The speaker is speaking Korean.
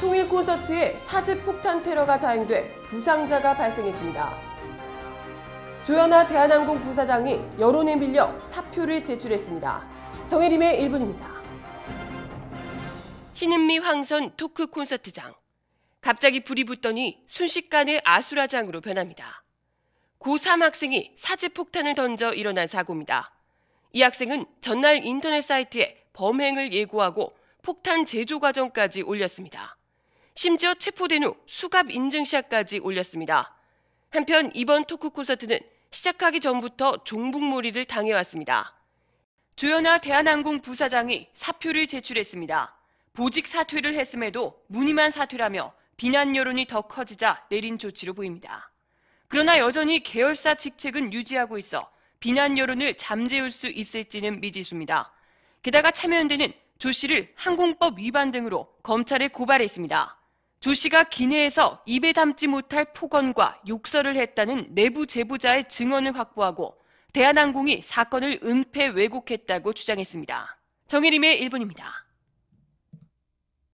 통일 콘서트에 사제 폭탄 테러가 자행돼 부상자가 발생했습니다. 조현아 대한항공 부사장이 여론에 밀려 사표를 제출했습니다. 정혜림의 1분입니다. 신은미 황선 토크 콘서트장. 갑자기 불이 붙더니 순식간에 아수라장으로 변합니다. 고3 학생이 사제 폭탄을 던져 일어난 사고입니다. 이 학생은 전날 인터넷 사이트에 범행을 예고하고 폭탄 제조 과정까지 올렸습니다. 심지어 체포된 후 수갑 인증샷까지 올렸습니다. 한편 이번 토크 콘서트는 시작하기 전부터 종북몰이를 당해왔습니다. 조현아 대한항공 부사장이 사표를 제출했습니다. 보직 사퇴를 했음에도 무늬만 사퇴라며 비난 여론이 더 커지자 내린 조치로 보입니다. 그러나 여전히 계열사 직책은 유지하고 있어 비난 여론을 잠재울 수 있을지는 미지수입니다. 게다가 참여연대는 조 씨를 항공법 위반 등으로 검찰에 고발했습니다. 조 씨가 기내에서 입에 담지 못할 폭언과 욕설을 했다는 내부 제보자의 증언을 확보하고 대한항공이 사건을 은폐 왜곡했다고 주장했습니다. 정혜림의 일본입니다.